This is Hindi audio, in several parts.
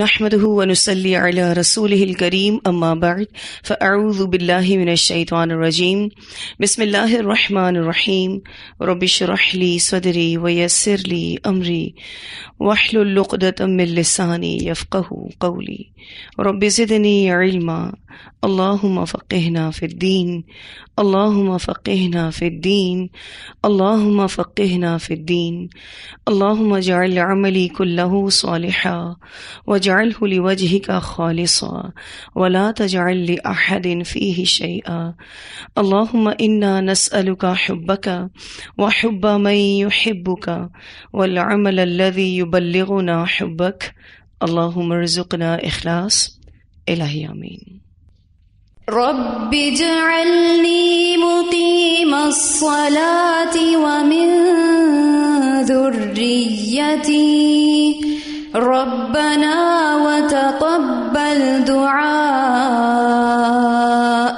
नहमदनसली रसूलकरीम अम्माबाद फ़ाऊज़बिल्लिमिनशैतवानरजीम बसमीम रबिशरहली सदरी वयसरली अमरी वाहलुल्लुक़दतमिलसानी यफ़क़ू कौली रबिज़नी इल्मा अल्लाहुम फ़क़हना फ़िद्दीन अल्लाहुम फ़क़हना फ़िद्दीन अल्लाहुम फ़क़हना फ़िद्दीन अल्लाहुम जाल अमली कुल्लहू सालिहा واجعله لوجهك خالصا ولا تجعل لأحد فيه شيئا اللهم إنا نسألك حبك وحب من يحبك والعمل الذي يبلغنا حبك اللهم ارزقنا إخلاص إلهي آمين رب اجعلني مقيم الصلاة ومن ذريتي ربنا وتقبل دعاء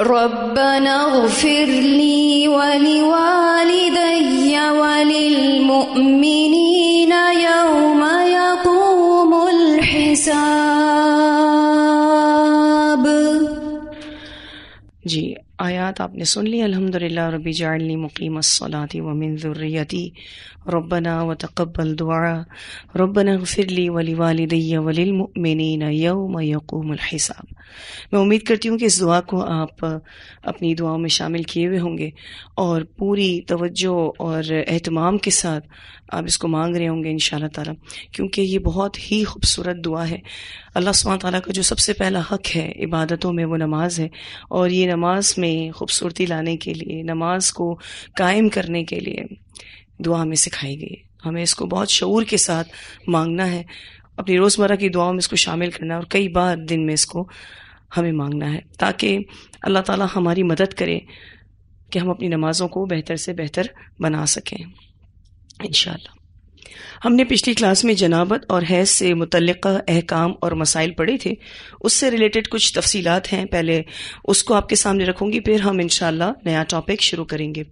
ربنا اغفر لي ولوالدي وللمؤمنين आयात आपने सुन ली अलहमदिल्ला रबी जाली मुकीम सलाती व मिनजुर्रियती रबना व तकबल दुआ रबना फिरली वली वालदैया वलिलमिन यौम यकूमल हिसाब मैं उम्मीद करती हूँ कि इस दुआ को आप अपनी दुआओं में शामिल किए हुए होंगे और पूरी तवज्जो और अहतमाम के साथ आप इसको मांग रहे होंगे इन ताला क्योंकि ये बहुत ही खूबसूरत दुआ है अल्लाह सुबह तला का जो सबसे पहला हक है इबादतों में वो नमाज है और ये नमाज में में खूबसूरती लाने के लिए नमाज को कायम करने के लिए दुआ हमें सिखाई गई हमें इसको बहुत शूर के साथ मांगना है अपनी रोज़मर्रा की दुआओं में इसको शामिल करना है और कई बार दिन में इसको हमें मांगना है ताकि अल्लाह ताला हमारी मदद करे कि हम अपनी नमाज़ों को बेहतर से बेहतर बना सकें इन हमने पिछली क्लास में जनाबत और हैज़ से मुतलक़ अहकाम और मसाइल पढ़े थे उससे रिलेटेड कुछ तफसीलात हैं पहले उसको आपके सामने रखूंगी फिर हम इनशाला नया टॉपिक शुरू करेंगे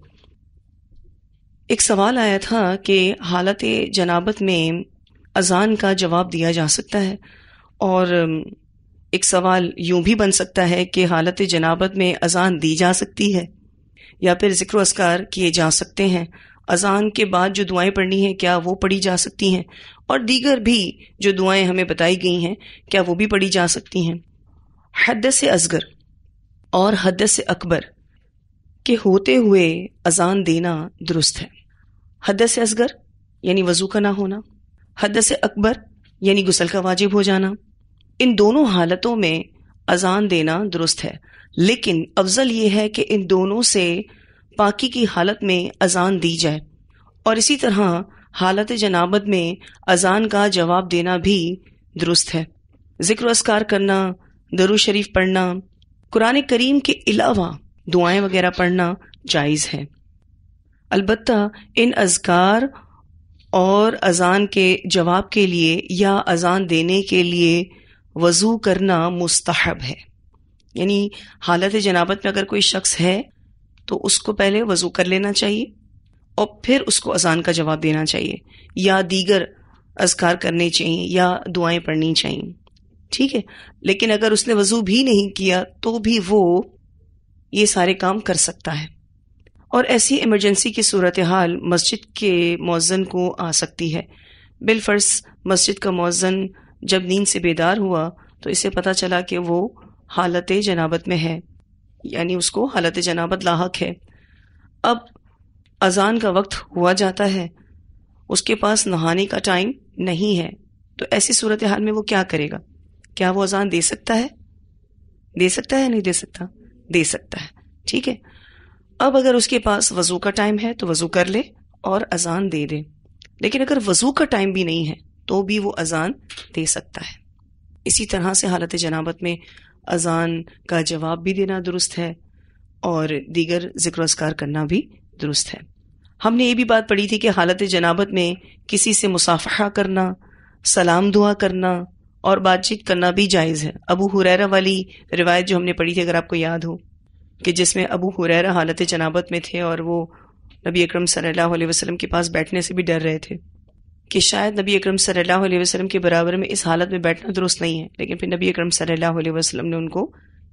एक सवाल आया था कि हालत जनाबत में अजान का जवाब दिया जा सकता है और एक सवाल यूं भी बन सकता है कि हालत जनाबत में अजान दी जा सकती है या फिर जिक्र असकार किए जा सकते हैं अजान के बाद जो दुआएं पढ़नी है क्या वो पढ़ी जा सकती हैं और दीगर भी जो दुआएं हमें बताई गई हैं क्या वो भी पढ़ी जा सकती हैं हद से असगर और हद से अकबर के होते हुए अजान देना दुरुस्त है हद से असगर यानी वजू का ना होना हद से अकबर यानी गुसल का वाजिब हो जाना इन दोनों हालतों में अजान देना दुरुस्त है लेकिन अफजल ये है कि इन दोनों से पाकि की हालत में अजान दी जाए और इसी तरह हालत जनाबत में अजान का जवाब देना भी दुरुस्त है जिक्र असकार करना दरु शरीफ पढ़ना कुरान करीम के अलावा दुआएं वगैरह पढ़ना जायज़ है अलबत् इन अजगार और अजान के जवाब के लिए या अजान देने के लिए वज़ू करना मुस्तहब है यानी हालत जनाबत में अगर कोई शख्स है तो उसको पहले वजू कर लेना चाहिए और फिर उसको अजान का जवाब देना चाहिए या दीगर अजकार करने चाहिए या दुआएं पढ़नी चाहिए ठीक है लेकिन अगर उसने वजू भी नहीं किया तो भी वो ये सारे काम कर सकता है और ऐसी इमरजेंसी की सूरत हाल मस्जिद के मौजन को आ सकती है बिलफर्स मस्जिद का मौजन जब नींद से बेदार हुआ तो इसे पता चला कि वो हालत जनाबत में है यानी उसको हालत जनाबत लाक है अब अजान का वक्त हुआ जाता है उसके पास नहाने का टाइम नहीं है तो ऐसी सूरत हाल में वो क्या करेगा क्या वो अजान दे सकता है दे सकता है नहीं दे सकता दे सकता है ठीक है अब अगर उसके पास वजू का टाइम है तो वजू कर ले और अजान दे दे लेकिन अगर वजू का टाइम भी नहीं है तो भी वो अजान दे सकता है इसी तरह से हालत जनाबत में अजान का जवाब भी देना दुरुस्त है और दीगर जिक्र करना भी दुरुस्त है हमने ये भी बात पढ़ी थी कि हालत जनाबत में किसी से मुसाफहा करना सलाम दुआ करना और बातचीत करना भी जायज़ है अबू हुरैरा वाली रिवायत जो हमने पढ़ी थी अगर आपको याद हो कि जिसमें अबू हुरैरा हालत जनाबत में थे और वो नबी अकरम सल्लल्लाहु अलैहि वसल्लम के पास बैठने से भी डर रहे थे कि शायद नबी अकरम सल्लल्लाहु अलैहि वसल्लम के बराबर में इस हालत में बैठना दुरुस्त नहीं है लेकिन फिर नबी अकरम सल्लल्लाहु अलैहि वसल्लम ने उनको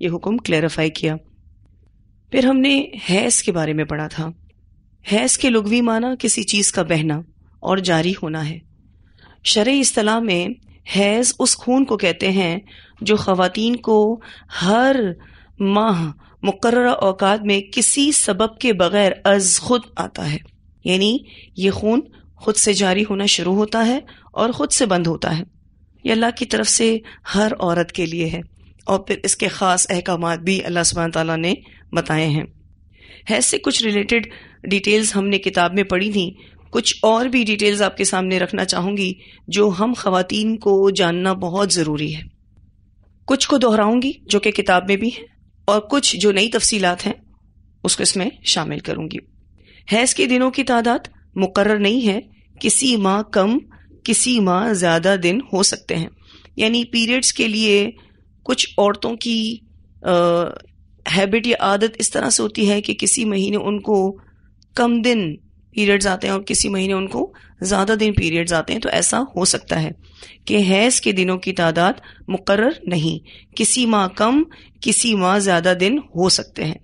ये हुक्म क्लैरिफाई किया फिर हमने हैस के बारे में पढ़ा था हैस के लुगवी माना किसी चीज़ का बहना और जारी होना है शर असलाह में हैज़ उस खून को कहते हैं जो ख़वातीन को हर माह मुकर अवकात में किसी सबब के बगैर अज खुद आता है यानी ये खून खुद से जारी होना शुरू होता है और खुद से बंद होता है ये अल्लाह की तरफ से हर औरत के लिए है और फिर इसके ख़ास अहकाम भी अल्लाह सुबह तला ने बताए हैं ऐसे से कुछ रिलेटेड डिटेल्स हमने किताब में पढ़ी थी कुछ और भी डिटेल्स आपके सामने रखना चाहूंगी जो हम खातन को जानना बहुत ज़रूरी है कुछ को दोहराऊंगी जो कि किताब में भी है और कुछ जो नई तफसीलात हैं उसको इसमें शामिल करूंगी हैज़ के दिनों की तादाद मुकर नहीं है किसी माह कम किसी माह ज़्यादा दिन हो सकते हैं यानी पीरियड्स के लिए कुछ औरतों की हैबिट या आदत इस तरह से होती है कि किसी महीने उनको कम दिन पीरियड्स आते हैं और किसी महीने उनको ज़्यादा दिन पीरियड्स आते हैं तो ऐसा हो सकता है कि हैज़ के दिनों की तादाद मुकर नहीं किसी माह कम किसी माह ज़्यादा दिन हो सकते हैं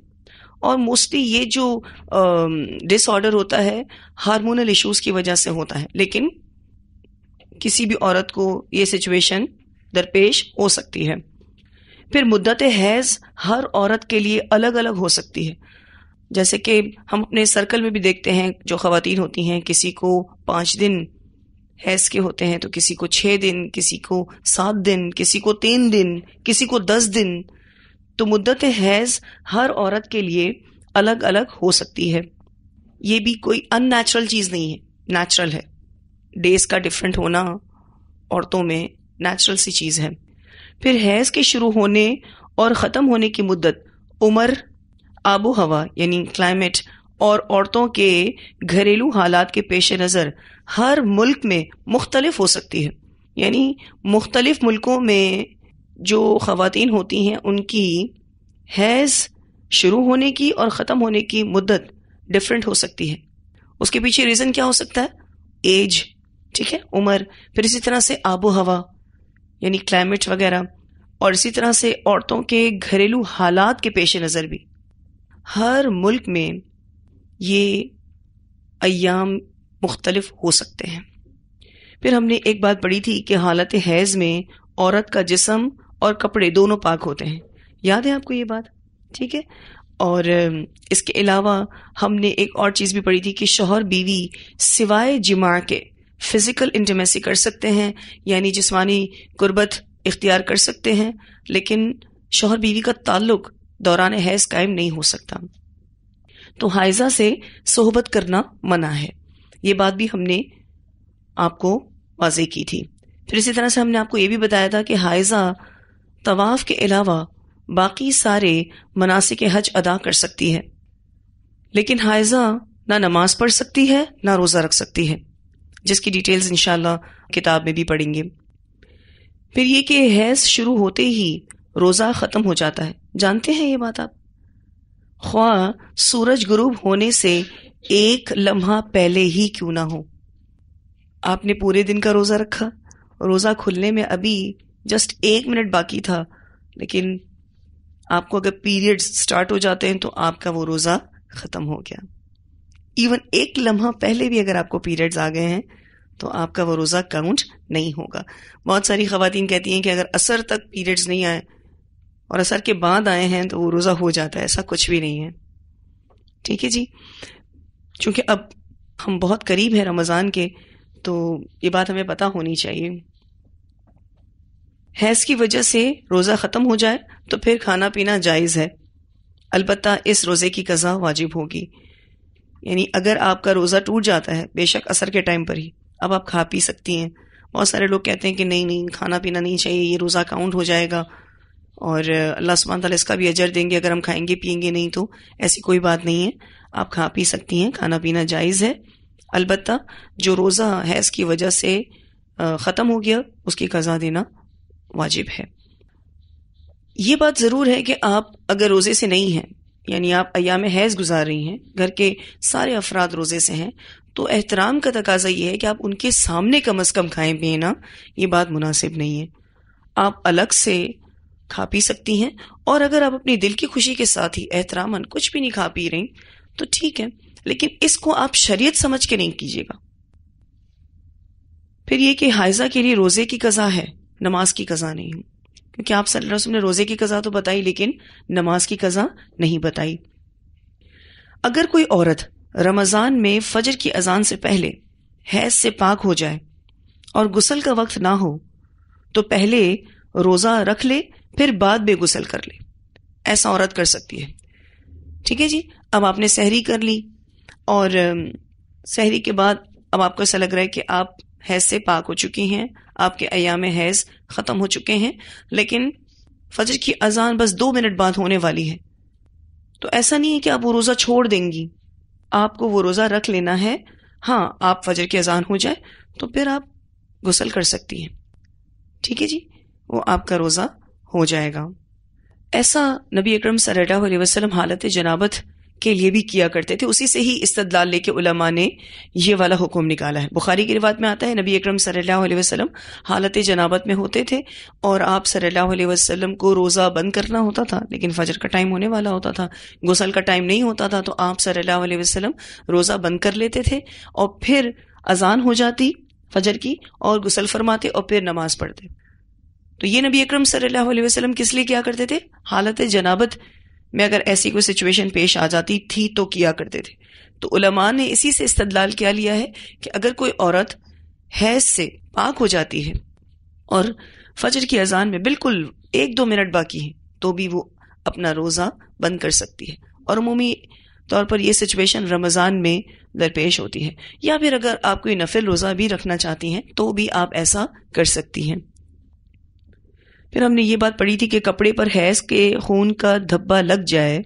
और मोस्टली ये जो डिसऑर्डर um, होता है हार्मोनल इश्यूज की वजह से होता है लेकिन किसी भी औरत को ये सिचुएशन दरपेश हो सकती है फिर मुद्दत हैज़ हर औरत के लिए अलग अलग हो सकती है जैसे कि हम अपने सर्कल में भी देखते हैं जो खातन होती हैं किसी को पाँच दिन हैज के होते हैं तो किसी को छः दिन किसी को सात दिन किसी को तीन दिन किसी को दस दिन तो मुद्दत हैज़ हर औरत के लिए अलग अलग हो सकती है ये भी कोई अननेचुरल चीज़ नहीं है नेचुरल है डेज का डिफरेंट होना औरतों में नेचुरल सी चीज़ है फिर हैज़ के शुरू होने और ख़त्म होने की मुद्दत उम्र आबो हवा यानी क्लाइमेट और औरतों के घरेलू हालात के पेश नज़र हर मुल्क में मुख्तलिफ हो सकती है यानी मुख्तलिफ मुल्कों में जो खातन होती हैं उनकी हैज़ शुरू होने की और ख़त्म होने की मुद्दत डिफरेंट हो सकती है उसके पीछे रीज़न क्या हो सकता है एज ठीक है उम्र फिर इसी तरह से आबो हवा यानी क्लाइमेट वगैरह और इसी तरह से औरतों के घरेलू हालात के पेश नज़र भी हर मुल्क में ये अयाम मुख्तलफ हो सकते हैं फिर हमने एक बात पढ़ी थी कि हालत हैज़ में औरत का जिसम और कपड़े दोनों पाक होते हैं याद है आपको ये बात ठीक है और इसके अलावा हमने एक और चीज़ भी पढ़ी थी कि शोहर बीवी सिवाय जिमा के फिज़िकल इंटमेसी कर सकते हैं यानी जिसमानी गुर्बत इख्तियार कर सकते हैं लेकिन शोहर बीवी का ताल्लुक दौरान हैज़ कायम नहीं हो सकता तो हाइजा से सोहबत करना मना है ये बात भी हमने आपको वाजे की थी फिर इसी तरह से हमने आपको ये भी बताया था कि हाइजा तवाफ के अलावा बाकी सारे मनासिक हज अदा कर सकती है लेकिन हाइजा ना नमाज पढ़ सकती है ना रोज़ा रख सकती है जिसकी डिटेल्स इनशाला किताब में भी पढ़ेंगे फिर ये कि हैज़ शुरू होते ही रोज़ा ख़त्म हो जाता है जानते हैं ये बात आप ख्वा सूरज गुरूब होने से एक लम्हा पहले ही क्यों ना हो आपने पूरे दिन का रोज़ा रखा रोज़ा खुलने में अभी जस्ट एक मिनट बाकी था लेकिन आपको अगर पीरियड्स स्टार्ट हो जाते हैं तो आपका वो रोज़ा ख़त्म हो गया इवन एक लम्हा पहले भी अगर आपको पीरियड्स आ गए हैं तो आपका वो रोज़ा काउंट नहीं होगा बहुत सारी खातन कहती हैं कि अगर असर तक पीरियड्स नहीं आए और असर के बाद आए हैं तो वो रोज़ा हो जाता है ऐसा कुछ भी नहीं है ठीक है जी चूंकि अब हम बहुत करीब हैं रमज़ान के तो ये बात हमें पता होनी चाहिए हैज़ की वजह से रोज़ा ख़त्म हो जाए तो फिर खाना पीना जायज़ है अलबत् इस रोज़े की कज़ा वाजिब होगी यानी अगर आपका रोज़ा टूट जाता है बेशक असर के टाइम पर ही अब आप खा पी सकती हैं बहुत सारे लोग कहते हैं कि नहीं नहीं खाना पीना नहीं चाहिए ये रोज़ा काउंट हो जाएगा और अल्लाह सुबह तला इसका भी अजर देंगे अगर हम खाएंगे पियेंगे नहीं तो ऐसी कोई बात नहीं है आप खा पी सकती हैं खाना पीना जायज़ है अलबत् जो रोज़ा है की वजह से ख़त्म हो गया उसकी कज़ा देना वाजिब है ये बात ज़रूर है कि आप अगर रोज़े से नहीं हैं यानी आप अयाम हैज़ गुजार रही हैं घर के सारे अफराद रोज़े से हैं तो एहतराम का तकाजा यह है कि आप उनके सामने कम अज़ कम खाएं पिए ना ये बात मुनासिब नहीं है आप अलग से खा पी सकती हैं और अगर आप अपनी दिल की खुशी के साथ ही एहतरामन कुछ भी नहीं खा पी रही तो ठीक है लेकिन इसको आप शरीयत समझ के नहीं कीजिएगा फिर ये कि हाइजा के लिए रोज़े की कज़ा है नमाज की कज़ा नहीं हूँ क्योंकि आप सल्लल्लाहु अलैहि वसल्लम ने रोज़े की कज़ा तो बताई लेकिन नमाज की कज़ा नहीं बताई अगर कोई औरत रमज़ान में फजर की अजान से पहले हैज से पाक हो जाए और गुसल का वक्त ना हो तो पहले रोज़ा रख ले फिर बाद बेगुसल कर ले ऐसा औरत कर सकती है ठीक है जी अब आपने सहरी कर ली और सहरी के बाद अब आपको ऐसा लग रहा है कि आप हैज से पाक हो चुकी हैं आपके अयाम हैज ख़त्म हो चुके हैं लेकिन फजर की अजान बस दो मिनट बाद होने वाली है तो ऐसा नहीं है कि आप वो रोज़ा छोड़ देंगी आपको वो रोज़ा रख लेना है हाँ आप फजर की अजान हो जाए तो फिर आप गुसल कर सकती हैं ठीक है जी वो आपका रोज़ा हो जाएगा ऐसा नबी अकरम सल्लल्लाहु अलैहि वसल्लम हालत जनाबत के लिए भी किया करते थे उसी से ही इस्तदलाल लेके उलमा ने ये वाला हुक्म निकाला है बुखारी की रिवात में आता है नबी अकरम सल्लल्लाहु अलैहि वसल्लम हालत जनाबत में होते थे और आप सल्लल्लाहु अलैहि वसल्लम को रोज़ा बंद करना होता था लेकिन फजर का टाइम होने वाला होता था गुसल का टाइम नहीं होता था तो आप सल्लल्लाहु अलैहि वसल्लम रोज़ा बंद कर लेते थे और फिर अजान हो जाती फजर की और गुसल फरमाते और फिर नमाज पढ़ते तो ये नबी अकरम सल्लल्लाहु अलैहि वसल्लम किस लिए क्या करते थे हालत जनाबत में अगर ऐसी कोई सिचुएशन पेश आ जाती थी तो किया करते थे तो उलमा ने इसी से इस्तदलाल क्या लिया है कि अगर कोई औरत हैज से पाक हो जाती है और फजर की अजान में बिल्कुल एक दो मिनट बाकी है तो भी वो अपना रोज़ा बंद कर सकती है और अमूमी तौर पर यह सिचुएशन रमज़ान में दरपेश होती है या फिर अगर आप कोई नफिल रोज़ा भी रखना चाहती हैं तो भी आप ऐसा कर सकती हैं फिर हमने ये बात पढ़ी थी कि कपड़े पर हैज के खून का धब्बा लग जाए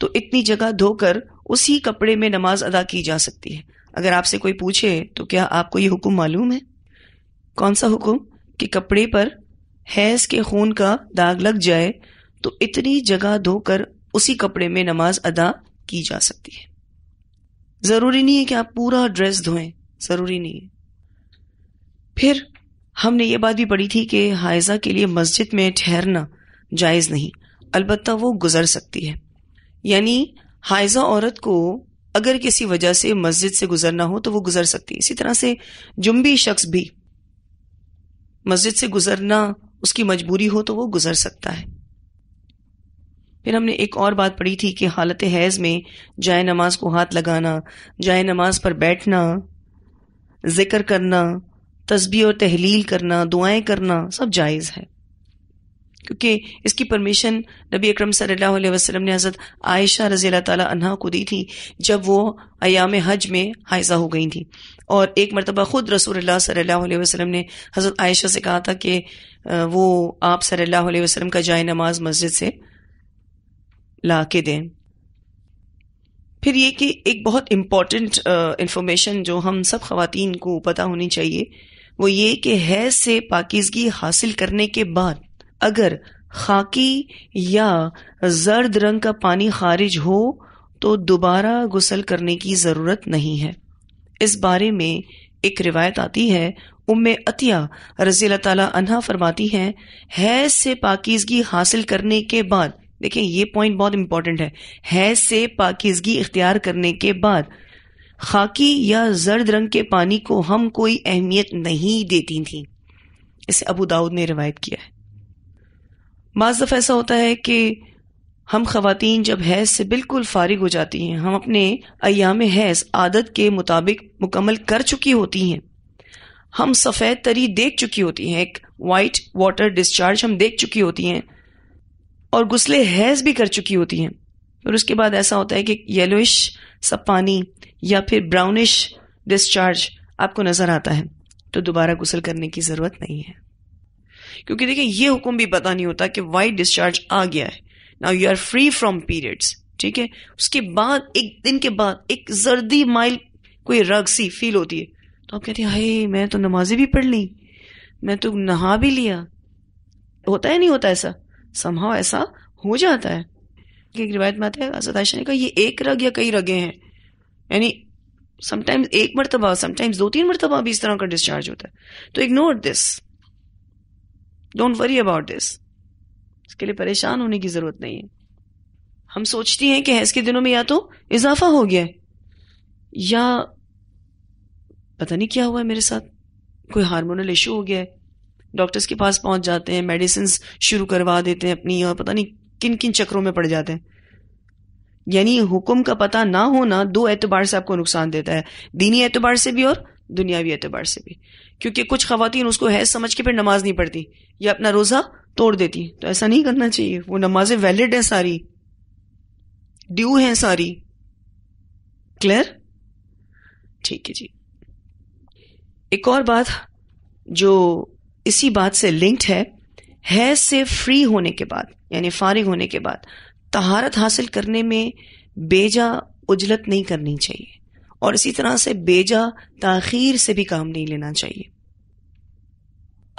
तो इतनी जगह धोकर उसी कपड़े में नमाज अदा की जा सकती है अगर आपसे कोई पूछे तो क्या आपको ये हुक्म मालूम है कौन सा हुक्म कि कपड़े पर हैज के खून का दाग लग जाए तो इतनी जगह धोकर उसी कपड़े में नमाज अदा की जा सकती है जरूरी नहीं है कि आप पूरा ड्रेस धोएं जरूरी नहीं है फिर हमने ये बात भी पढ़ी थी कि हायजा के लिए मस्जिद में ठहरना जायज़ नहीं अलबत् वो गुजर सकती है यानी हायजा औरत को अगर किसी वजह से मस्जिद से गुजरना हो तो वो गुजर सकती है इसी तरह से जुम्बी शख्स भी मस्जिद से गुजरना उसकी मजबूरी हो तो वो गुजर सकता है फिर हमने एक और बात पढ़ी थी कि हालत हैज़ में जाय नमाज को हाथ लगाना जाय नमाज पर बैठना जिक्र करना तस्बी और तहलील करना दुआएं करना सब जायज़ है क्योंकि इसकी परमिशन नबी अकरम सल्लल्लाहु अलैहि वसल्लम ने हज़रत आयशा रज़ी अल्लाह अन्हा को दी थी जब वो अयाम हज में हायजा हो गई थी और एक मरतबा ख़ुद रसूल सल्लल्लाहु अलैहि वसल्लम ने हज़रत आयशा से कहा था कि वो आप सल्लल्लाहु अलैहि वसल्लम का जाय नमाज मस्जिद से ला के दें फिर ये कि एक बहुत इम्पॉर्टेंट इन्फॉर्मेशन जो हम सब खातन को पता होनी चाहिए वो ये कि हैज से पाकिजगी हासिल करने के बाद अगर खाकी या जर्द रंग का पानी खारिज हो तो दोबारा गुसल करने की ज़रूरत नहीं है इस बारे में एक रिवायत आती है उम्मे अतिया रजील तला फरमाती हैं हैज से पाकिजगी हासिल करने के बाद देखिये ये पॉइंट बहुत इम्पोर्टेंट है हैज से पाकिजगी इख्तियार करने के बाद खाकी या जर्द रंग के पानी को हम कोई अहमियत नहीं देती थी इसे अबू दाऊद ने रिवायत किया है बाज़ दफ़ा ऐसा होता है कि हम खातन जब हैज़ से बिल्कुल फारिग हो जाती हैं हम अपने अयाम हैज़ आदत के मुताबिक मुकम्मल कर चुकी होती हैं हम सफ़ेद तरी देख चुकी होती हैं एक वाइट वाटर डिस्चार्ज हम देख चुकी होती हैं और गुसले हैज़ भी कर चुकी होती हैं और उसके बाद ऐसा होता है कि येलोइश सब पानी या फिर ब्राउनिश डिस्चार्ज आपको नज़र आता है तो दोबारा गुसल करने की ज़रूरत नहीं है क्योंकि देखिए ये हुक्म भी पता नहीं होता कि वाइट डिस्चार्ज आ गया है now you are free from periods ठीक है उसके बाद एक दिन के बाद एक जर्दी माइल कोई रग सी फील होती है तो आप कहते हैं हाय मैं तो नमाजें भी पढ़ ली मैं तो नहा भी लिया होता है नहीं होता ऐसा संभव ऐसा हो जाता है एक रिवायत में आता है ने कहा ये एक रग या कई रगे हैं यानी समटाइम्स एक मरतबा समटाइम्स दो तीन मरतबा भी इस तरह का डिस्चार्ज होता है तो ignore this don't worry about this इसके लिए परेशान होने की जरूरत नहीं है हम सोचती हैं कि हैज के दिनों में या तो इजाफा हो गया है या पता नहीं क्या हुआ है मेरे साथ कोई हार्मोनल इशू हो गया है डॉक्टर्स के पास पहुंच जाते हैं मेडिसिन शुरू करवा देते हैं अपनी और पता नहीं किन किन चक्रों में पड़ जाते हैं यानी हुक्म का पता ना होना दो एतबार से आपको नुकसान देता है दीनी एतबार से भी और दुनियावी एतबार से भी क्योंकि कुछ खातन उसको है समझ के फिर नमाज नहीं पढ़ती या अपना रोज़ा तोड़ देती तो ऐसा नहीं करना चाहिए वो नमाजें वैलिड है सारी ड्यू है सारी क्लियर ठीक है जी एक और बात जो इसी बात से लिंक्ड है है से फ्री होने के बाद यानी फारिग होने के बाद तहारत हासिल करने में बेजा उजलत नहीं करनी चाहिए और इसी तरह से बेजा ताखीर से भी काम नहीं लेना चाहिए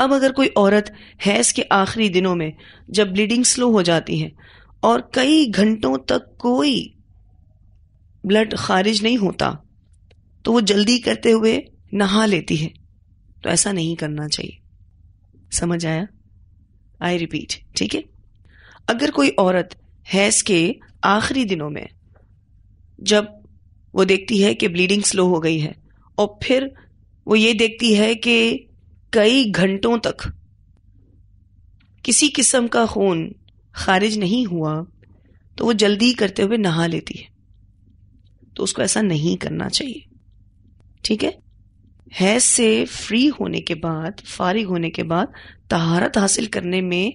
अब अगर कोई औरत हैज़ के आखिरी दिनों में जब ब्लीडिंग स्लो हो जाती है और कई घंटों तक कोई ब्लड खारिज नहीं होता तो वो जल्दी करते हुए नहा लेती है तो ऐसा नहीं करना चाहिए समझ आया आई रिपीट ठीक है अगर कोई औरत हैस के आखिरी दिनों में जब वो देखती है कि ब्लीडिंग स्लो हो गई है और फिर वो ये देखती है कि कई घंटों तक किसी किस्म का खून खारिज नहीं हुआ तो वो जल्दी करते हुए नहा लेती है तो उसको ऐसा नहीं करना चाहिए ठीक है हैज से फ्री होने के बाद फारिग होने के बाद तहारत हासिल करने में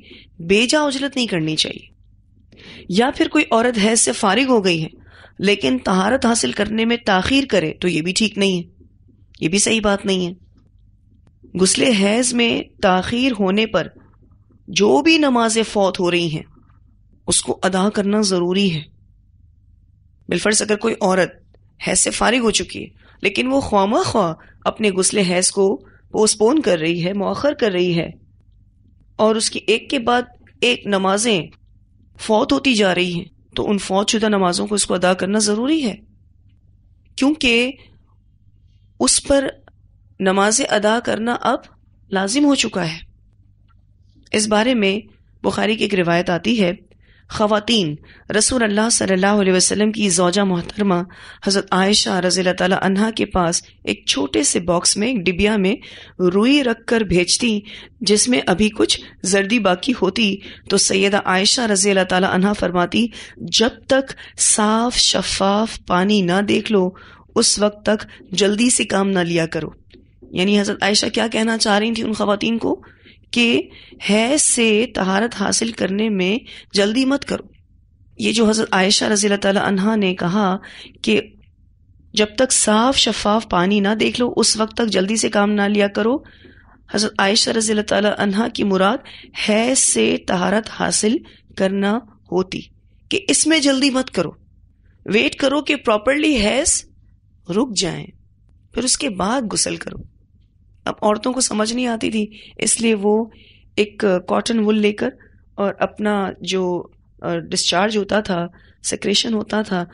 बेजा उजलत नहीं करनी चाहिए या फिर कोई औरत हैज से फारिग हो गई है लेकिन तहारत हासिल करने में ताखीर करे तो ये भी ठीक नहीं है ये भी सही बात नहीं है गुस्ल हैज में ताखीर होने पर जो भी नमाजें फौत हो रही हैं उसको अदा करना ज़रूरी है बिलफर्स अगर कोई औरत हैज से फारिग हो चुकी है लेकिन वो ख्वामा ख्वा अपने गुसले हैज को पोस्टपोन कर रही है मौखर कर रही है और उसकी एक के बाद एक नमाजें फौत होती जा रही हैं तो उन फौत शुदा नमाजों को इसको अदा करना ज़रूरी है क्योंकि उस पर नमाज अदा करना अब लाजिम हो चुका है इस बारे में बुखारी की एक रिवायत आती है ख़वातीन रसूल अल्लाह सल्लल्लाहु अलैहि वसल्लम की जौजा मोहतरमा हज़रत आयशा रजील ताला के पास एक छोटे से बॉक्स में एक डिबिया में रुई रख कर भेजती जिसमें अभी कुछ जर्दी बाकी होती तो सैदा आयशा रज़ी ताला अन्हा फरमाती जब तक साफ शफाफ पानी न देख लो उस वक्त तक जल्दी से काम न लिया करो यानी हज़रत आयशा क्या कहना चाह रही थी उन खातन को कि है से तहारत हासिल करने में जल्दी मत करो ये जो हज़रत आयशा रज़ी तहा ने कहा कि जब तक साफ शफाफ पानी ना देख लो उस वक्त तक जल्दी से काम ना लिया करो हज़रत आयशा रज़ी तहा की मुराद है से तहारत हासिल करना होती कि इसमें जल्दी मत करो वेट करो कि प्रॉपरली हैस रुक जाए फिर उसके बाद गुसल करो अब औरतों को समझ नहीं आती थी इसलिए वो एक कॉटन वुल लेकर और अपना जो डिस्चार्ज होता था सेक्रेशन होता था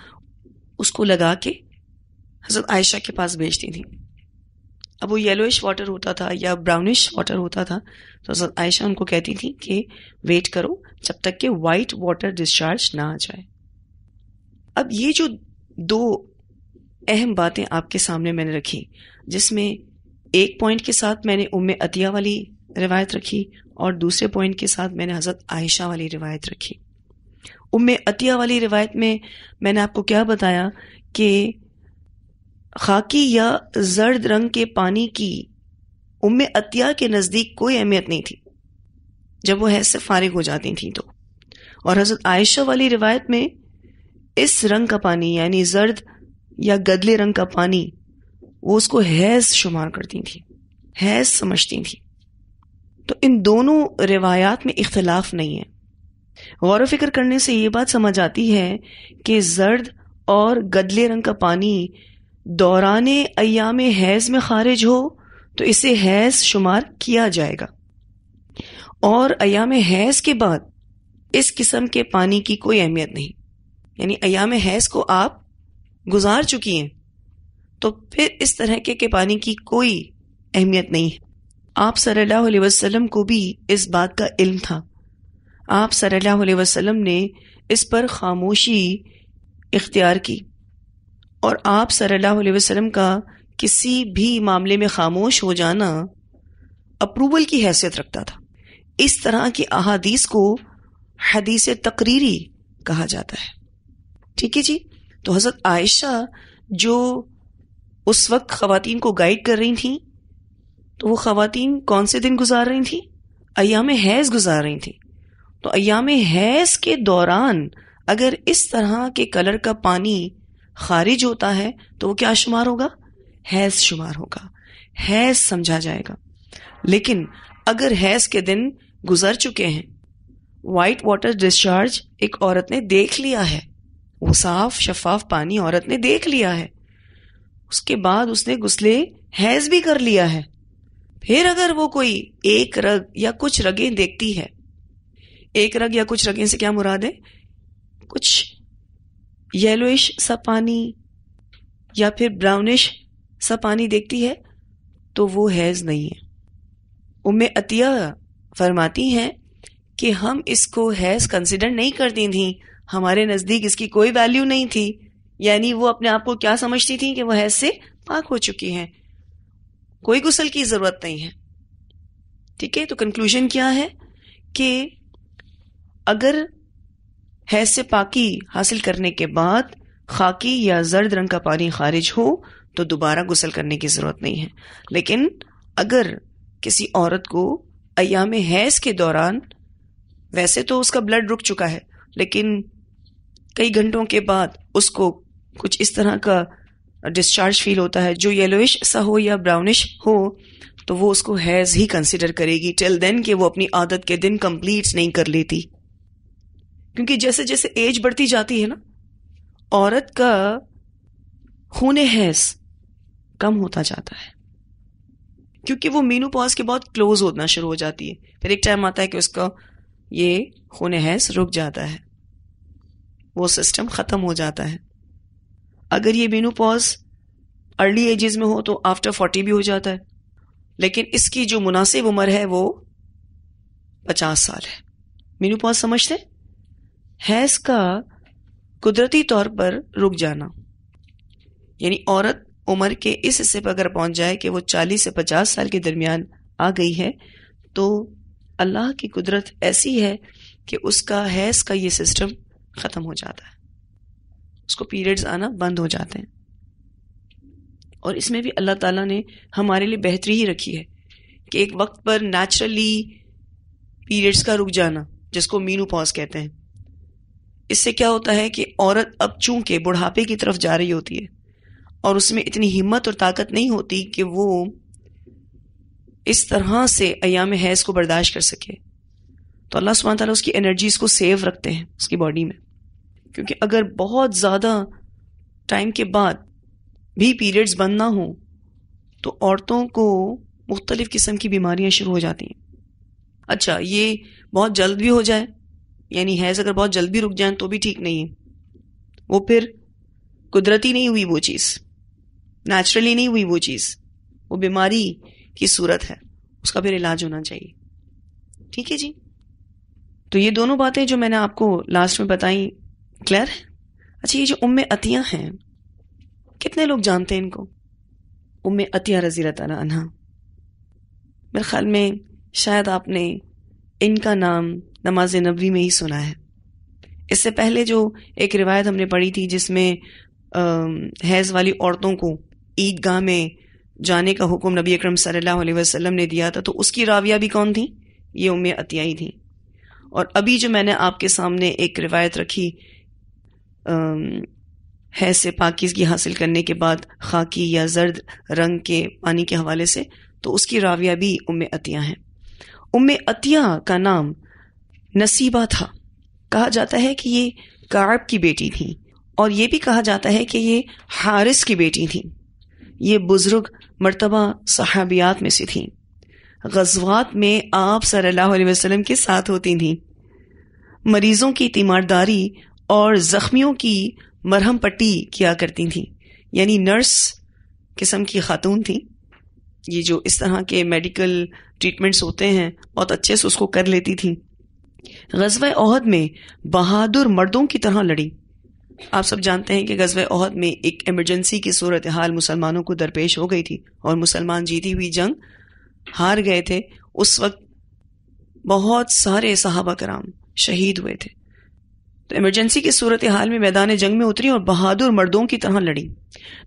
उसको लगा के हजरत आयशा के पास भेजती थी अब वो येलोइश वाटर होता था या ब्राउनिश वाटर होता था तो हजरत आयशा उनको कहती थी कि वेट करो जब तक कि वाइट वाटर डिस्चार्ज ना आ जाए अब ये जो दो अहम बातें आपके सामने मैंने रखी जिसमें एक पॉइंट के साथ मैंने उम अतिया वाली रिवायत रखी और दूसरे पॉइंट के साथ मैंने हज़रत आयशा वाली रिवायत रखी उम अतिया वाली रिवायत में मैंने आपको क्या बताया कि खाकी या जर्द रंग के पानी की उम अतिया के नज़दीक कोई अहमियत नहीं थी जब वो हैज से फारिग हो जाती थी तो और हज़रत आयशा वाली रिवायत में इस रंग का पानी यानी जर्द या गदले रंग का पानी वो उसको हैज शुमार करती थी हैज समझती थी तो इन दोनों रिवायात में इख्तलाफ नहीं है गौर फिक्र करने से ये बात समझ आती है कि जर्द और गदले रंग का पानी दौरान अयाम हैज़ में खारिज हो तो इसे हैज़ शुमार किया जाएगा और अयाम हैज़ के बाद इस किस्म के पानी की कोई अहमियत नहीं यानी अयाम हैज़ को आप गुजार चुकी हैं तो फिर इस तरह के, के पानी की कोई अहमियत नहीं है आप सल्लल्लाहु अलैहि वसल्लम को भी इस बात का इल्म था आप सल्लल्लाहु अलैहि वसल्लम ने इस पर खामोशी इख्तियार की और आप सल्लल्लाहु अलैहि वसल्लम का किसी भी मामले में खामोश हो जाना अप्रूवल की हैसियत रखता था इस तरह की अहादीस को हदीस तकरीरी कहा जाता है ठीक है जी तो हज़रत आयशा जो उस वक्त खातन को गाइड कर रही थी तो वो खातन कौन से दिन गुजार रही थी अयाम हैज़ गुजार रही थी तो अयाम हैज़ के दौरान अगर इस तरह के कलर का पानी खारिज होता है तो वो क्या शुमार होगा हैज़ शुमार होगा हैज़ समझा जाएगा लेकिन अगर हैज़ के दिन गुजर चुके हैं वाइट वाटर डिस्चार्ज एक औरत ने देख लिया है वो साफ शफाफ पानी औरत ने देख लिया है उसके बाद उसने गुस्ले हैज भी कर लिया है फिर अगर वो कोई एक रग या कुछ रगें देखती है एक रग या कुछ रगें से क्या मुराद है कुछ येलोइश सा पानी या फिर ब्राउनिश सा पानी देखती है तो वो हैज नहीं है उम्मे अतिया फरमाती हैं कि हम इसको हैज कंसिडर नहीं करती थी हमारे नज़दीक इसकी कोई वैल्यू नहीं थी यानी वो अपने आप को क्या समझती थी कि वह हैज से पाक हो चुकी हैं कोई गुसल की जरूरत नहीं है ठीक है तो कंक्लूजन क्या है कि अगर हैज से पाकी हासिल करने के बाद खाकी या जर्द रंग का पानी खारिज हो तो दोबारा गुसल करने की ज़रूरत नहीं है लेकिन अगर किसी औरत को अयाम हैज के दौरान वैसे तो उसका ब्लड रुक चुका है लेकिन कई घंटों के बाद उसको कुछ इस तरह का डिस्चार्ज फील होता है जो येलोइश सा हो या ब्राउनिश हो तो वो उसको हैज़ ही कंसिडर करेगी टिल देन कि वो अपनी आदत के दिन कंप्लीट नहीं कर लेती क्योंकि जैसे जैसे एज बढ़ती जाती है ना औरत का होने हैस कम होता जाता है क्योंकि वो मीनू पॉज के बहुत क्लोज होना शुरू हो जाती है फिर एक टाइम आता है कि उसका ये होने हैस रुक जाता है वो सिस्टम ख़त्म हो जाता है अगर ये मेनोपॉज अर्ली एजेस में हो तो आफ्टर फोर्टी भी हो जाता है लेकिन इसकी जो मुनासिब उम्र है वो पचास साल है मेनोपॉज समझते हैज का कुदरती तौर पर रुक जाना यानी औरत उम्र के इस हिस्से पर अगर पहुंच जाए कि वो चालीस से पचास साल के दरमियान आ गई है तो अल्लाह की कुदरत ऐसी है कि उसका हैस का ये सिस्टम ख़त्म हो जाता है उसको पीरियड्स आना बंद हो जाते हैं और इसमें भी अल्लाह ताला ने हमारे लिए बेहतरी ही रखी है कि एक वक्त पर नेचुरली पीरियड्स का रुक जाना जिसको मीनू पॉज कहते हैं इससे क्या होता है कि औरत अब चूंकि बुढ़ापे की तरफ जा रही होती है और उसमें इतनी हिम्मत और ताकत नहीं होती कि वो इस तरह से अयाम हैज़ को बर्दाश्त कर सके तो अल्लाह सुबह तला उसकी एनर्जीज को सेव रखते हैं उसकी बॉडी में क्योंकि अगर बहुत ज़्यादा टाइम के बाद भी पीरियड्स बंद ना हो तो औरतों को मुख्तलिफ़ किस्म की बीमारियां शुरू हो जाती हैं अच्छा ये बहुत जल्द भी हो जाए यानी हैज़ अगर बहुत जल्द भी रुक जाए तो भी ठीक नहीं है वो फिर कुदरती नहीं हुई वो चीज़ नेचुरली नहीं हुई वो चीज़ वो बीमारी की सूरत है उसका फिर इलाज होना चाहिए ठीक है जी तो ये दोनों बातें जो मैंने आपको लास्ट में बताई क्लियर है अच्छा ये जो उम अतिया हैं कितने लोग जानते हैं इनको उम्म अतिया रजी तहा मेरे ख्याल में शायद आपने इनका नाम नमाज नबी में ही सुना है इससे पहले जो एक रिवायत हमने पढ़ी थी जिसमें हैज़ वाली औरतों को ईदगाह में जाने का हुक्म नबी अकरम सल्लल्लाहु अलैहि वसल्लम ने दिया था तो उसकी राविया भी कौन थी ये उम अतिया ही थी और अभी जो मैंने आपके सामने एक रिवायत रखी है से पाकिजगी हासिल करने के बाद खाकी या जर्द रंग के पानी के हवाले से तो उसकी राविया भी उम अतिया हैं उम अतिया का नाम नसीबा था कहा जाता है कि ये काब की बेटी थी और ये भी कहा जाता है कि ये हारिस की बेटी थी ये बुज़ुर्ग मरतबा सहाबियात में से थी गजवात में आप सल्लल्लाहु अलैहि वसल्लम के साथ होती थी मरीजों की तीमारदारी और ज़ख्मियों की मरहम पट्टी किया करती थी यानी नर्स किस्म की खातून थी ये जो इस तरह के मेडिकल ट्रीटमेंट्स होते हैं बहुत अच्छे से उसको कर लेती थी गजब अहद में बहादुर मर्दों की तरह लड़ी आप सब जानते हैं कि गजब अहद में एक इमरजेंसी की सूरत हाल मुसलमानों को दरपेश हो गई थी और मुसलमान जीती हुई जंग हार गए थे उस वक्त बहुत सारे सहाबा कराम शहीद हुए थे तो इमरजेंसी की सूरत हाल में मैदान जंग में उतरी और बहादुर मर्दों की तरह लड़ी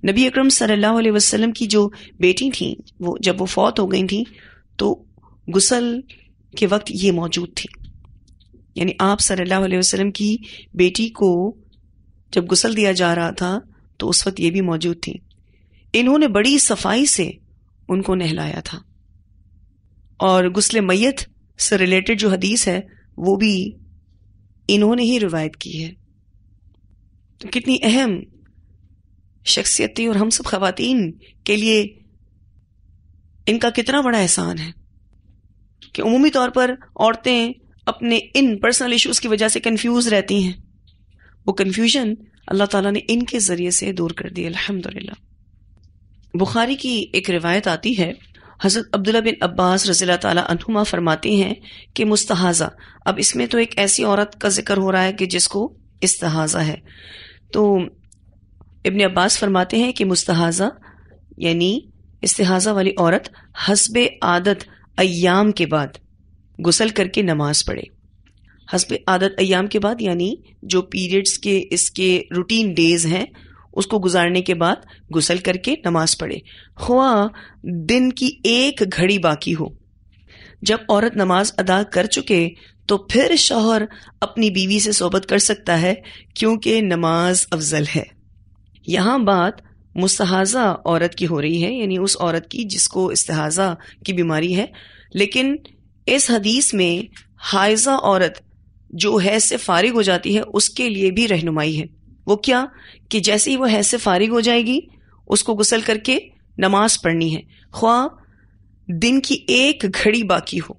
नबी अक्रम सल्लल्लाहु वसल्लम की जो बेटी थी वो जब वो फौत हो गई थी तो गुसल के वक्त ये मौजूद थी यानी आप सल्लल्लाहु अलैहि वसल्लम की बेटी को जब गुसल दिया जा रहा था तो उस वक्त ये भी मौजूद थी इन्होंने बड़ी सफाई से उनको नहलाया था और गुसल मैत से रिलेटेड जो हदीस है वो भी इन्होंने ही रिवायत की है तो कितनी अहम थी और हम सब खातन के लिए इनका कितना बड़ा एहसान है कि उमूमी तौर पर औरतें अपने इन पर्सनल इश्यूज की वजह से कंफ्यूज रहती हैं वो कंफ्यूजन अल्लाह ताला ने इनके ज़रिए से दूर कर दिया अलहमदुल्ला बुखारी की एक रिवायत आती है हज़रत अब्दुल्ला बिन अब्बास रजील्ला तहुमा फरमाते हैं कि मुस्तहाजा अब इसमें तो एक ऐसी औरत का जिक्र हो रहा है कि जिसको इस्तहाजा है तो इबन अब्बास फरमाते हैं कि मुस्तहाजा यानी इस्तेहाजा वाली औरत हसब आदत अयाम के बाद गुसल करके नमाज पढ़े हसब आदत अयाम के बाद यानी जो पीरियड्स के इसके रूटीन डेज हैं उसको गुजारने के बाद गुसल करके नमाज पढ़े खुआ दिन की एक घड़ी बाकी हो जब औरत नमाज अदा कर चुके तो फिर शोहर अपनी बीवी से सोबत कर सकता है क्योंकि नमाज अफजल है यहां बात मुस्तहाजा औरत की हो रही है यानी उस औरत की जिसको इस्तेहाजा की बीमारी है लेकिन इस हदीस में हाइजा औरत जो है से फारिग हो जाती है उसके लिए भी रहनुमाई है वो क्या कि जैसे ही वो हैज से फारिग हो जाएगी उसको गुसल करके नमाज पढ़नी है ख्वा दिन की एक घड़ी बाकी हो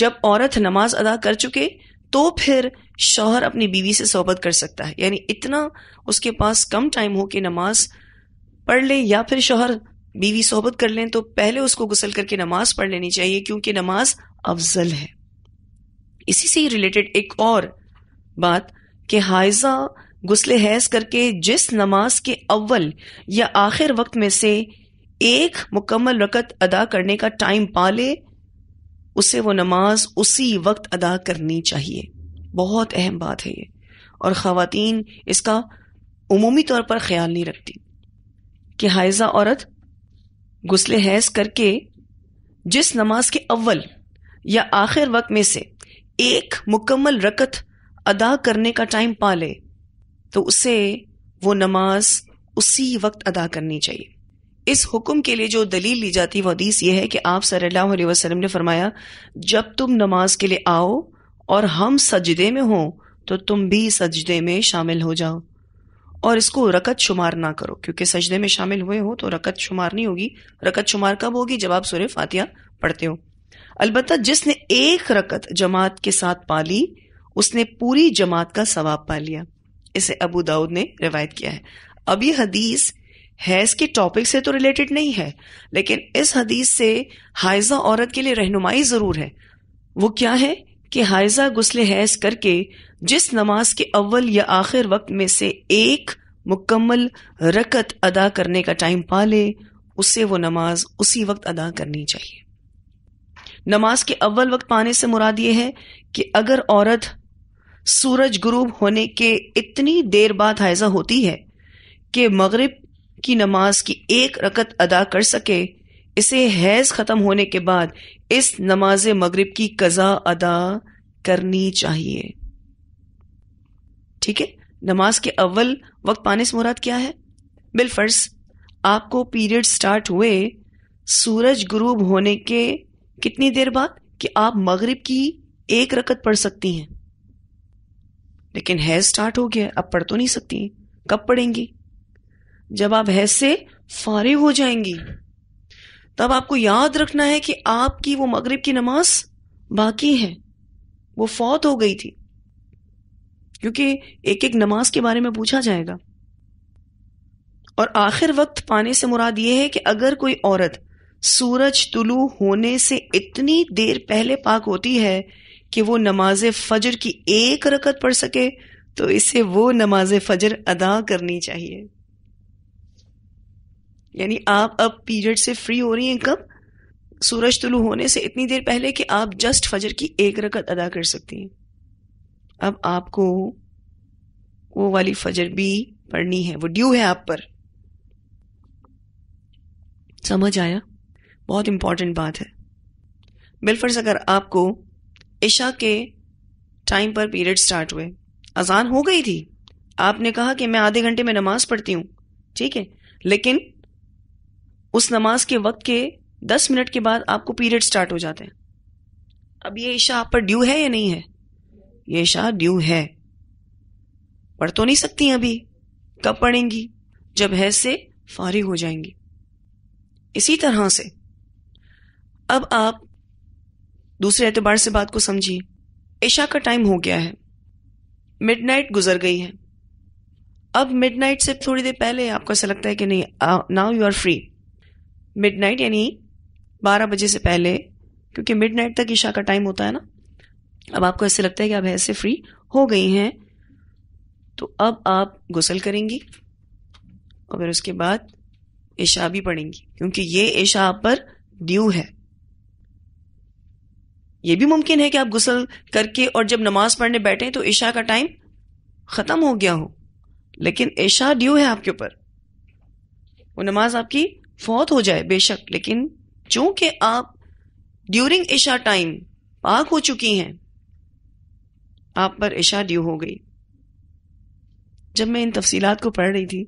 जब औरत नमाज अदा कर चुके तो फिर शौहर अपनी बीवी से सोबत कर सकता है यानी इतना उसके पास कम टाइम हो कि नमाज पढ़ ले या फिर शौहर बीवी सोबत कर लें तो पहले उसको गुसल करके नमाज पढ़ लेनी चाहिए क्योंकि नमाज अफजल है इसी से ही रिलेटेड एक और बात कि हाइजा गुसल हैज करके जिस नमाज के अव्वल या आखिर वक्त में से एक मुकम्मल रकत अदा करने का टाइम पा ले उसे वो नमाज उसी वक्त अदा करनी चाहिए बहुत अहम बात है ये और ख़वातीन इसका उमूमी तौर पर ख्याल नहीं रखती कि हाइजा औरत गुस्ल हैज करके जिस नमाज के अव्वल या आखिर वक्त में से एक मुकम्मल रकत अदा करने का टाइम पा ले तो उसे वो नमाज उसी वक्त अदा करनी चाहिए इस हुक्म के लिए जो दलील ली जाती वो हदीस ये है कि आप सल्लल्लाहु अलैहि वसल्लम ने फरमाया जब तुम नमाज के लिए आओ और हम सजदे में हो तो तुम भी सजदे में शामिल हो जाओ और इसको रकत शुमार ना करो क्योंकि सजदे में शामिल हुए हो तो रकत शुमार नहीं होगी रकत शुमार कब होगी जब आप सुर फातिया पढ़ते हो अलबत् जिसने एक रकत जमात के साथ पाली उसने पूरी जमात का सवाब पा लिया इसे अबू दाऊद ने रिवायत किया है अब यह हदीस हैज के टॉपिक से तो रिलेटेड नहीं है लेकिन इस हदीस से हाइजा औरत के लिए रहनुमाई जरूर है वो क्या है कि हाइजा गुस्ल हैज करके जिस नमाज के अव्वल या आखिर वक्त में से एक मुकम्मल रकत अदा करने का टाइम पा ले उसे वो नमाज उसी वक्त अदा करनी चाहिए नमाज के अव्वल वक्त पाने से मुराद ये है कि अगर औरत सूरज गुरूब होने के इतनी देर बाद हाइजा होती है कि मगरिब की नमाज की एक रकत अदा कर सके इसे हैज खत्म होने के बाद इस नमाज मगरिब की कजा अदा करनी चाहिए ठीक है नमाज के अव्वल वक्त पाने से मुराद क्या है बिलफर्ज आपको पीरियड स्टार्ट हुए सूरज गुरूब होने के कितनी देर बाद कि आप मगरिब की एक रकत पढ़ सकती हैं लेकिन हैज स्टार्ट हो गया अब पढ़ तो नहीं सकती कब पढ़ेंगी जब आप हैज से फारे हो जाएंगी तब आपको याद रखना है कि आपकी वो मगरिब की नमाज बाकी है वो फौत हो गई थी क्योंकि एक एक नमाज के बारे में पूछा जाएगा और आखिर वक्त पाने से मुराद ये है कि अगर कोई औरत सूरज तुलू होने से इतनी देर पहले पाक होती है कि वो नमाज फजर की एक रकत पढ़ सके तो इसे वो नमाज फजर अदा करनी चाहिए यानी आप अब पीरियड से फ्री हो रही हैं कब सूरज तुलू होने से इतनी देर पहले कि आप जस्ट फजर की एक रकत अदा कर सकती हैं अब आपको वो वाली फजर भी पढ़नी है वो ड्यू है आप पर समझ आया बहुत इंपॉर्टेंट बात है बिलफर्स अगर आपको इशा के टाइम पर पीरियड स्टार्ट हुए अजान हो गई थी आपने कहा कि मैं आधे घंटे में नमाज पढ़ती हूँ ठीक है लेकिन उस नमाज के वक्त के दस मिनट के बाद आपको पीरियड स्टार्ट हो जाते हैं अब ये ईशा आप पर ड्यू है या नहीं है ये ईशा ड्यू है पढ़ तो नहीं सकती अभी कब पढ़ेंगी जब है से फारिग हो जाएंगी इसी तरह से अब आप दूसरे एतबार से बात को समझिए ईशा का टाइम हो गया है मिडनाइट गुजर गई है अब मिडनाइट से थोड़ी देर पहले आपको ऐसा लगता है कि नहीं now you are free midnight यानी बारह बजे से पहले क्योंकि मिडनाइट तक ईशा का टाइम होता है ना अब आपको ऐसे लगता है कि आप ऐसे फ्री हो गई हैं तो अब आप गुसल करेंगी और फिर उसके बाद ईशा भी पढ़ेंगी क्योंकि ये ईशा आप पर ड्यू है ये भी मुमकिन है कि आप गुसल करके और जब नमाज पढ़ने बैठे तो ईशा का टाइम ख़त्म हो गया हो लेकिन ईशा ड्यू है आपके ऊपर वो नमाज आपकी फौत हो जाए बेशक लेकिन चूंकि आप ड्यूरिंग ईशा टाइम पाक हो चुकी हैं आप पर ईशा ड्यू हो गई जब मैं इन तफसीलात को पढ़ रही थी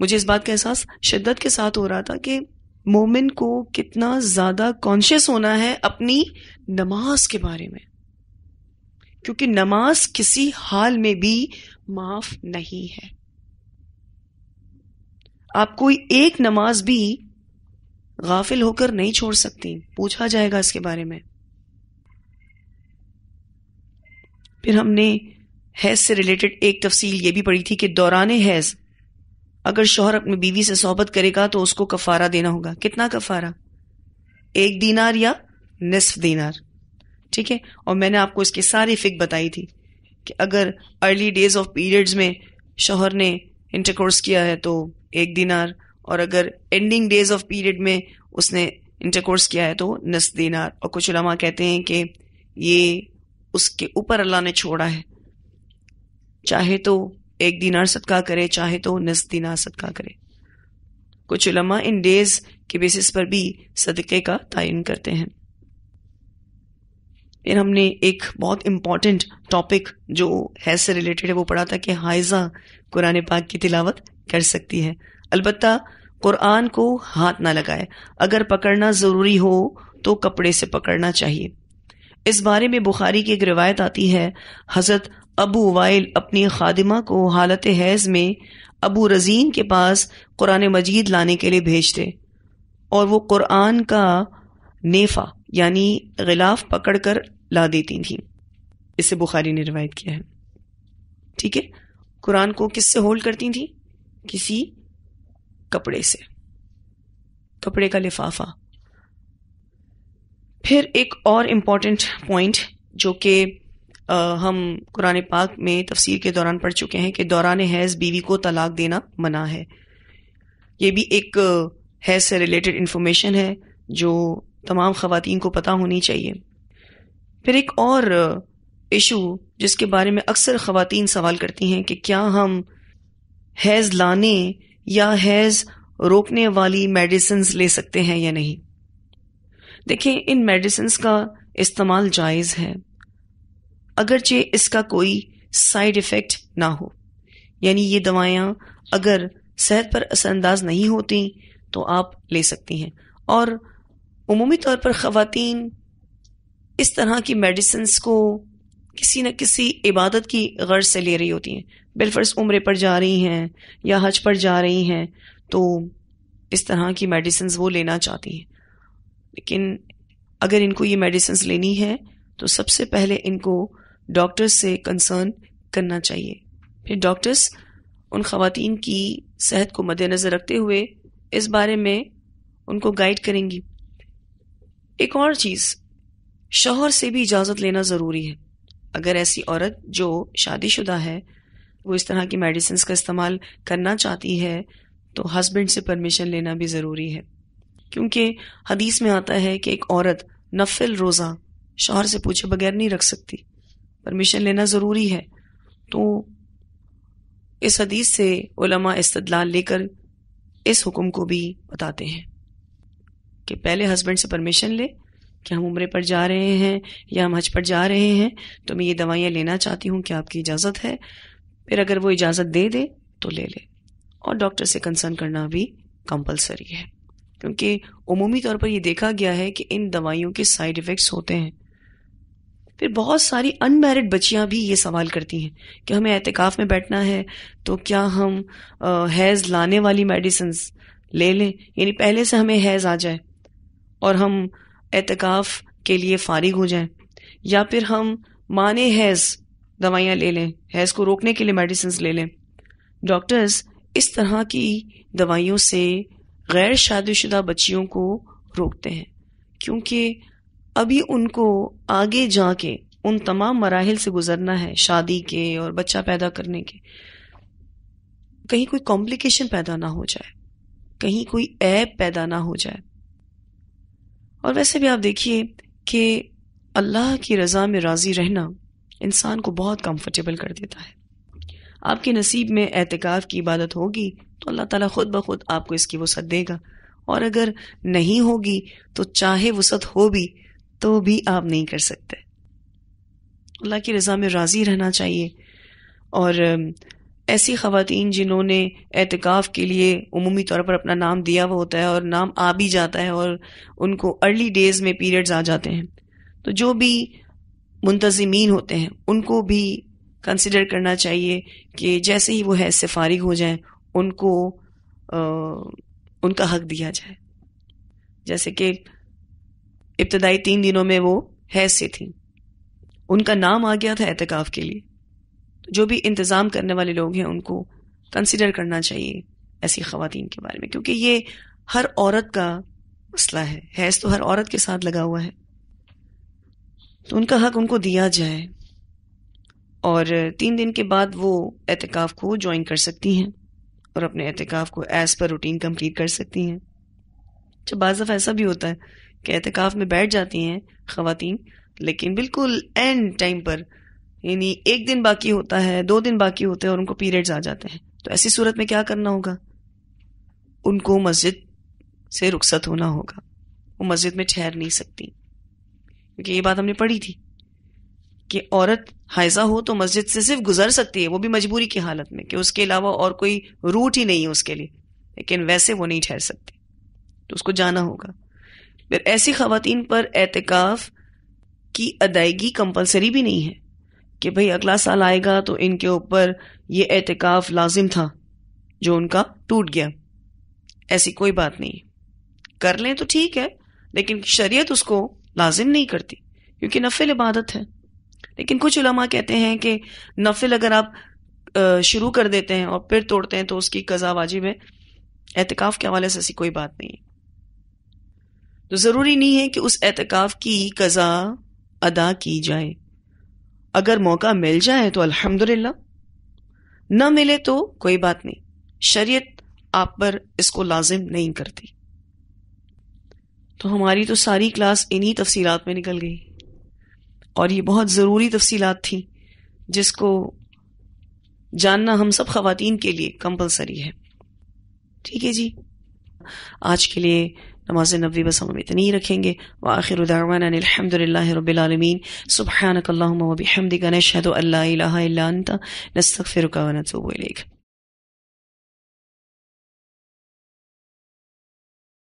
मुझे इस बात का एहसास शिद्दत के साथ हो रहा था कि मोमिन को कितना ज्यादा कॉन्शियस होना है अपनी नमाज के बारे में क्योंकि नमाज किसी हाल में भी माफ नहीं है आप कोई एक नमाज भी गाफिल होकर नहीं छोड़ सकती पूछा जाएगा इसके बारे में फिर हमने हैज से रिलेटेड एक तफसील ये भी पढ़ी थी कि दौरान हैज अगर शोहर अपनी बीवी से सोहबत करेगा तो उसको कफारा देना होगा कितना कफारा एक दीनार या निसफ दीनार ठीक है और मैंने आपको इसकी सारी फिक बताई थी कि अगर अर्ली डेज ऑफ पीरियड्स में शोहर ने इंटरकोर्स किया है तो एक दिनार और अगर एंडिंग डेज ऑफ पीरियड में उसने इंटरकोर्स किया है तो नस दिनार और कुछ लमा कहते हैं कि ये उसके ऊपर अल्लाह ने छोड़ा है चाहे तो एक दिनार सदका करे चाहे तो नस दिनार सदका करे कुछ उलमा इन डेज के बेसिस पर भी सदक़े का तयन करते हैं फिर हमने एक बहुत इम्पॉर्टेंट टॉपिक जो है से रिलेटेड है वो पढ़ा था कि हाइजा कुरान पाक की तिलावत कर सकती है अलबत्ता कुरान को हाथ ना लगाए अगर पकड़ना ज़रूरी हो तो कपड़े से पकड़ना चाहिए इस बारे में बुखारी की एक रिवायत आती है हज़रत अबू वाइल अपनी खादिमा को हालत हैज़ में अबू रजीन के पास कुरान मजीद लाने के लिए भेजते और वो कुरान का नेफा यानी गिलाफ पकड़ कर ला देती थी इसे बुखारी ने रिवायत किया है ठीक है कुरान को किस से होल्ड करती थी किसी कपड़े से कपड़े का लिफाफा फिर एक और इम्पॉर्टेंट पॉइंट जो कि हम कुरान पाक में तफसीर के दौरान पढ़ चुके हैं कि दौरान हैज़ बीवी को तलाक देना मना है ये भी एक हैज़ से रिलेटेड इन्फॉर्मेशन है जो तमाम ख़वातीन को पता होनी चाहिए फिर एक और इशू जिसके बारे में अक्सर ख़वातीन सवाल करती हैं कि क्या हम हैज़ लाने या हैज़ रोकने वाली मेडिसिन ले सकते हैं या नहीं देखें इन मेडिसिन का इस्तेमाल जायज़ है अगरचे इसका कोई साइड इफ़ेक्ट ना हो यानी ये दवाइयाँ अगर सेहत पर असरअंदाज नहीं होती तो आप ले सकती हैं और उमूमी तौर पर खातन इस तरह की मेडिसन्स को किसी न किसी इबादत की गर्ज से ले रही होती हैं बिलफर्स उम्र पर जा रही हैं या हज पर जा रही हैं तो इस तरह की मेडिसन्स वो लेना चाहती हैं लेकिन अगर इनको ये मेडिसन्स लेनी है तो सबसे पहले इनको डॉक्टर्स से कंसर्न करना चाहिए फिर डॉक्टर्स उन खातन की सेहत को मद्देनज़र रखते हुए इस बारे में उनको गाइड करेंगी एक और चीज़ शोहर से भी इजाज़त लेना ज़रूरी है अगर ऐसी औरत जो शादीशुदा है वो इस तरह की मेडिसिन का इस्तेमाल करना चाहती है तो हस्बैंड से परमिशन लेना भी ज़रूरी है क्योंकि हदीस में आता है कि एक औरत नफिल रोज़ा शोहर से पूछे बगैर नहीं रख सकती परमिशन लेना ज़रूरी है तो इस हदीस से उलमा इस्तदलाल लेकर इस हुक्म को भी बताते हैं कि पहले हस्बैंड से परमिशन ले कि हम उम्र पर जा रहे हैं या हम हज पर जा रहे हैं तो मैं ये दवाइयाँ लेना चाहती हूँ कि आपकी इजाज़त है फिर अगर वो इजाज़त दे दे तो ले ले और डॉक्टर से कंसर्न करना भी कंपलसरी है क्योंकि उमूमी तौर पर यह देखा गया है कि इन दवाइयों के साइड इफ़ेक्ट्स होते हैं फिर बहुत सारी अनमेरिड बच्चियां भी ये सवाल करती हैं कि हमें एहतिकाफ में बैठना है तो क्या हम हैज़ लाने वाली मेडिसिन ले लें यानी पहले से हमें हैज़ आ जाए और हम एहतिकाफ के लिए फारिग हो जाए या फिर हम माने हैज़ दवाइयां ले लें हैज़ को रोकने के लिए मेडिसिन ले लें डॉक्टर्स इस तरह की दवाइयों से गैर शादीशुदा बच्चियों को रोकते हैं क्योंकि अभी उनको आगे जाके उन तमाम मराहल से गुजरना है शादी के और बच्चा पैदा करने के कहीं कोई कॉम्प्लिकेशन पैदा ना हो जाए कहीं कोई ऐप पैदा ना हो जाए और वैसे भी आप देखिए कि अल्लाह की रज़ा में राज़ी रहना इंसान को बहुत कंफर्टेबल कर देता है आपके नसीब में एहतिकाफ की इबादत होगी तो अल्लाह ताला खुद ब खुद आपको इसकी वसत देगा और अगर नहीं होगी तो चाहे वसत हो भी तो भी आप नहीं कर सकते अल्लाह की रज़ा में राज़ी रहना चाहिए और ऐसी खातन जिन्होंने एहतिकाफ़ के लिए अमूमी तौर पर अपना नाम दिया हुआ होता है और नाम आ भी जाता है और उनको अर्ली डेज़ में पीरियड्स आ जाते हैं तो जो भी मुंतजमीन होते हैं उनको भी कंसिडर करना चाहिए कि जैसे ही वो है से फारिग हो जाए उनको आ, उनका हक दिया जाए जैसे कि इब्तदाई तीन दिनों में वो हैज से थी उनका नाम आ गया था एहतिकाफ़ के लिए तो जो भी इंतज़ाम करने वाले लोग हैं उनको कंसिडर करना चाहिए ऐसी खातन के बारे में क्योंकि ये हर औरत का मसला है हैज तो हर औरत के साथ लगा हुआ है तो उनका हक उनको दिया जाए और तीन दिन के बाद वो एहतिकाफ़ को ज्वाइन कर सकती हैं और अपने एहतिकाफ़ को एज़ पर रूटीन कंप्लीट कर सकती हैं जब बाज़ ऐसा भी होता है के एहतिकाफ में बैठ जाती हैं ख़वातीन लेकिन बिल्कुल एंड टाइम पर यानी एक दिन बाकी होता है दो दिन बाकी होते हैं और उनको पीरियड्स आ जाते हैं तो ऐसी सूरत में क्या करना होगा उनको मस्जिद से रुख्सत होना होगा वो मस्जिद में ठहर नहीं सकती क्योंकि ये बात हमने पढ़ी थी कि औरत हाइजा हो तो मस्जिद से सिर्फ गुजर सकती है वो भी मजबूरी की हालत में कि उसके अलावा और कोई रूट ही नहीं है उसके लिए लेकिन वैसे वो नहीं ठहर सकती तो उसको जाना होगा फिर ऐसी खातन पर एहतिकाफ की अदायगी कंपलसरी भी नहीं है कि भाई अगला साल आएगा तो इनके ऊपर ये एहतिकाफ लाजिम था जो उनका टूट गया ऐसी कोई बात नहीं कर लें तो ठीक है लेकिन शरीयत उसको लाजिम नहीं करती क्योंकि नफिल इबादत है लेकिन कुछ उलमा कहते हैं कि नफिल अगर आप शुरू कर देते हैं और फिर तोड़ते हैं तो उसकी कजा वाजिब है एहतिकाफ के हवाले से ऐसी कोई बात नहीं है तो ज़रूरी नहीं है कि उस एतकाफ़ की कज़ा अदा की जाए अगर मौका मिल जाए तो अल्हम्दुलिल्लाह न मिले तो कोई बात नहीं शरीयत आप पर इसको लाजिम नहीं करती तो हमारी तो सारी क्लास इन्हीं तफसीलात में निकल गई और ये बहुत ज़रूरी तफसीलात थी जिसको जानना हम सब खातन के लिए कंपलसरी है ठीक है जी आज के लिए नमाज नबी बस हम इतनी ही रखेंगे व आखिर उदावान अलहमदिल्लाबीआलमीन सुबहानक अल्लाम वबिहमदिका नशहद अल्ला नस्तफ़िर का वनतूब